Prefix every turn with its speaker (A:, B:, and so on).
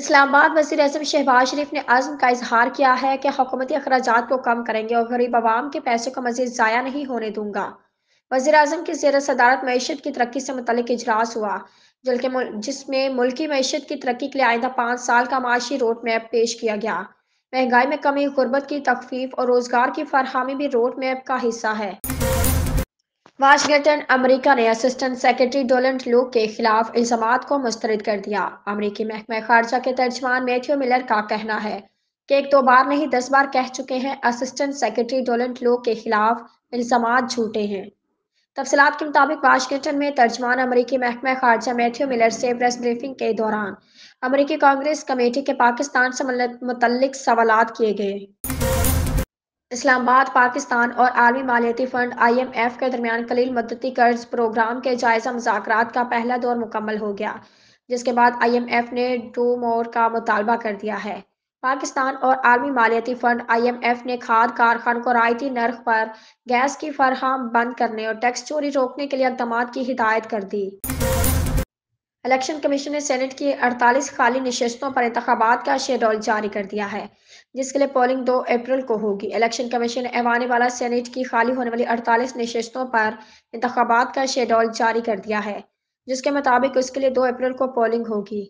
A: इस्लामाबाद वजीर अजम शहबाज शरीफ ने आज़म का इजहार किया है कि हुकूमती अखराज को कम करेंगे और गरीब आवाम के पैसे को मजीद ज़ाया नहीं होने दूंगा वजी अजम की जेर सदारत मीशत की तरक्की से मतलब इजलास हुआ जबकि जिसमें मुल्की मीशत की तरक्की के लिए आइंदा पाँच साल का माशी रोड मैप पेश किया गया महंगाई में कमी गुर्बत की तकफीफ और रोज़गार की फरहमी भी रोड मैप का हिस्सा है वाशिंगटन अमरीका ने असिस्टेंट सेक्रेटरी डोनल्ड लूक के खिलाफ इल्जाम को मुस्तरद कर दिया अमरीकी महकमा खारजा के तर्जमान मैथ्यू मिलर का कहना है कि एक दो बार नहीं दस बार कह चुके हैं असिस्टेंट सेक्रेटरी डोनल्ड लूक के खिलाफ इल्जाम झूठे हैं तफसलत के मुताबिक वाशिंगटन में तर्जमान अमरीकी महकमा खारजा मैथ्यू मिलर से प्रेस ब्रीफिंग के दौरान अमरीकी कांग्रेस कमेटी के पाकिस्तान से मुतल सवाल किए गए इस्लामाबाद पाकिस्तान और आलमी मालियाती फ़ंड आईएमएफ के दरमियान कलील मदती कर्ज प्रोग्राम के जायजा मुजाकर का पहला दौर मुकम्मल हो गया जिसके बाद आईएमएफ ने डो मोर का मुतालबा कर दिया है पाकिस्तान और आलमी मालियाती फ़ंड आईएमएफ ने खाद कारखान को रायती नर्ख पर गैस की फरहम बंद करने और टैक्स चोरी रोकने के लिए इकदाम की हिदायत कर दी इलेक्शन कमीशन ने सेनेट की 48 खाली नशस्तों पर इंतबात का शेड्यूल जारी कर दिया है जिसके लिए पोलिंग 2 अप्रैल को होगी इलेक्शन कमीशन ने वाला सेनेट की खाली होने वाली 48 नशस्तों पर इंतबात का शेड्यूल जारी कर दिया है जिसके मुताबिक उसके लिए 2 अप्रैल को पोलिंग होगी